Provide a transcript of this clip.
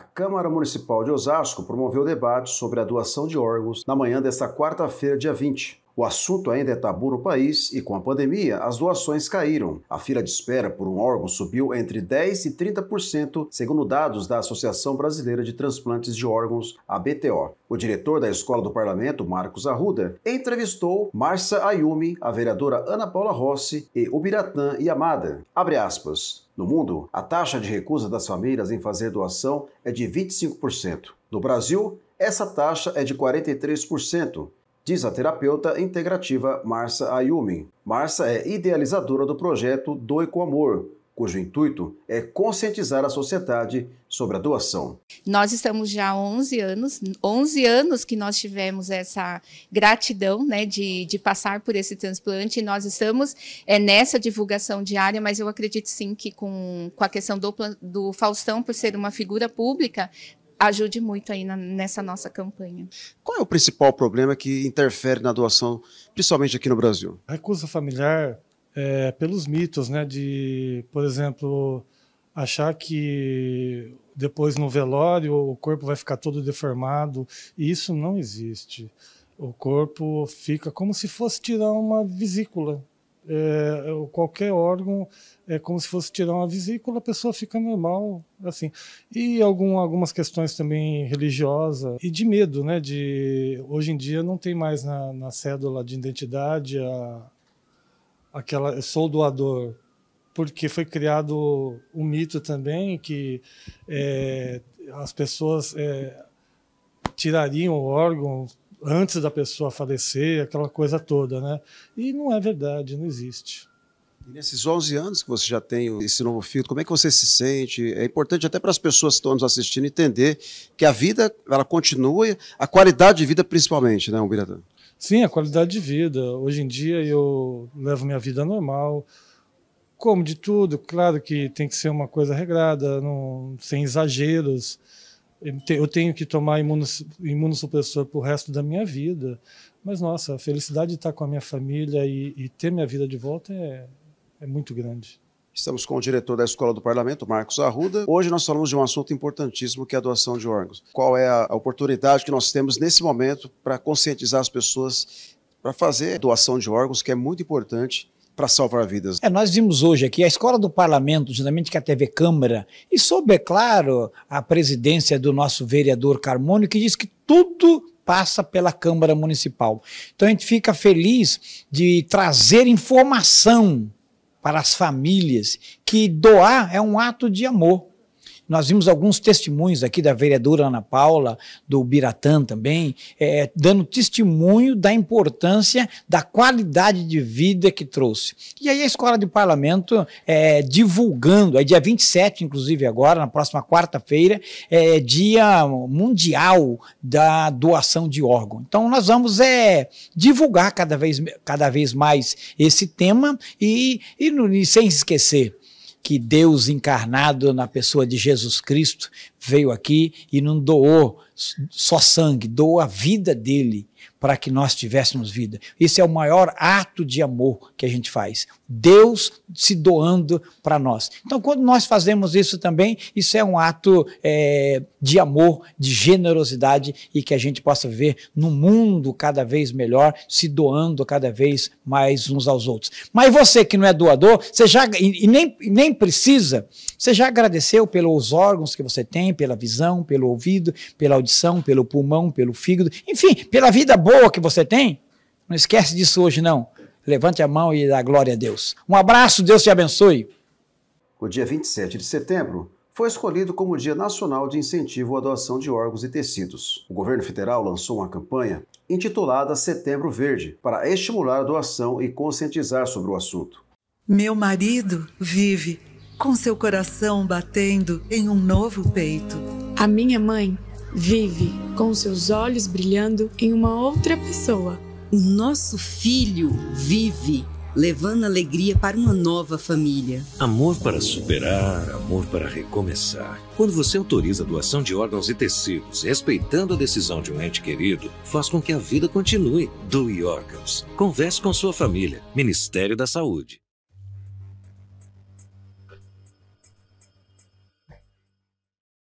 A Câmara Municipal de Osasco promoveu debate sobre a doação de órgãos na manhã desta quarta-feira, dia 20. O assunto ainda é tabu no país e, com a pandemia, as doações caíram. A fila de espera por um órgão subiu entre 10% e 30%, segundo dados da Associação Brasileira de Transplantes de Órgãos, a BTO. O diretor da Escola do Parlamento, Marcos Arruda, entrevistou Marcia Ayumi, a vereadora Ana Paula Rossi e Ubiratã Yamada. Abre aspas. No mundo, a taxa de recusa das famílias em fazer doação é de 25%. No Brasil, essa taxa é de 43% diz a terapeuta integrativa Marcia Ayumi. Marcia é idealizadora do projeto Doe com Amor, cujo intuito é conscientizar a sociedade sobre a doação. Nós estamos já há 11 anos, 11 anos que nós tivemos essa gratidão né, de, de passar por esse transplante, e nós estamos é, nessa divulgação diária, mas eu acredito sim que com, com a questão do, do Faustão, por ser uma figura pública, ajude muito aí na, nessa nossa campanha. Qual é o principal problema que interfere na doação, principalmente aqui no Brasil? A recusa familiar, é, pelos mitos, né, de, por exemplo, achar que depois no velório o corpo vai ficar todo deformado, e isso não existe. O corpo fica como se fosse tirar uma vesícula é, qualquer órgão é como se fosse tirar uma vesícula, a pessoa fica normal, assim. E algum, algumas questões também religiosas e de medo, né? De, hoje em dia não tem mais na, na cédula de identidade a, aquela sou doador, porque foi criado o um mito também que é, as pessoas é, tirariam o órgão antes da pessoa falecer, aquela coisa toda, né? E não é verdade, não existe. E nesses 11 anos que você já tem esse novo filtro, como é que você se sente? É importante até para as pessoas que estão nos assistindo entender que a vida, ela continua, a qualidade de vida principalmente, né, Ubiratã? Sim, a qualidade de vida. Hoje em dia eu levo minha vida normal, como de tudo, claro que tem que ser uma coisa regrada, não, sem exageros, eu tenho que tomar imunossupressor para o resto da minha vida. Mas, nossa, a felicidade de estar com a minha família e, e ter minha vida de volta é, é muito grande. Estamos com o diretor da Escola do Parlamento, Marcos Arruda. Hoje nós falamos de um assunto importantíssimo que é a doação de órgãos. Qual é a oportunidade que nós temos nesse momento para conscientizar as pessoas para fazer doação de órgãos, que é muito importante para salvar vidas. É, nós vimos hoje aqui a escola do parlamento, juntamente com a TV Câmara, e soube, é claro, a presidência do nosso vereador Carmônio, que diz que tudo passa pela Câmara Municipal. Então a gente fica feliz de trazer informação para as famílias que doar é um ato de amor. Nós vimos alguns testemunhos aqui da vereadora Ana Paula, do Biratã também, é, dando testemunho da importância da qualidade de vida que trouxe. E aí a Escola de Parlamento é, divulgando, é dia 27, inclusive agora, na próxima quarta-feira, é dia mundial da doação de órgão. Então nós vamos é, divulgar cada vez, cada vez mais esse tema e, e, e sem esquecer, que Deus encarnado na pessoa de Jesus Cristo veio aqui e não doou só sangue, doou a vida dele para que nós tivéssemos vida. Esse é o maior ato de amor que a gente faz. Deus se doando para nós. Então, quando nós fazemos isso também, isso é um ato é, de amor, de generosidade e que a gente possa viver num mundo cada vez melhor, se doando cada vez mais uns aos outros. Mas você que não é doador, você já e nem, nem precisa, você já agradeceu pelos órgãos que você tem pela visão, pelo ouvido, pela audição, pelo pulmão, pelo fígado, enfim, pela vida boa que você tem. Não esquece disso hoje, não. Levante a mão e dá glória a Deus. Um abraço, Deus te abençoe. O dia 27 de setembro foi escolhido como Dia Nacional de Incentivo à Doação de Órgãos e Tecidos. O governo federal lançou uma campanha intitulada Setembro Verde para estimular a doação e conscientizar sobre o assunto. Meu marido vive com seu coração batendo em um novo peito. A minha mãe vive com seus olhos brilhando em uma outra pessoa. O nosso filho vive levando alegria para uma nova família. Amor para superar, amor para recomeçar. Quando você autoriza a doação de órgãos e tecidos, respeitando a decisão de um ente querido, faz com que a vida continue. Doe órgãos. Converse com sua família. Ministério da Saúde.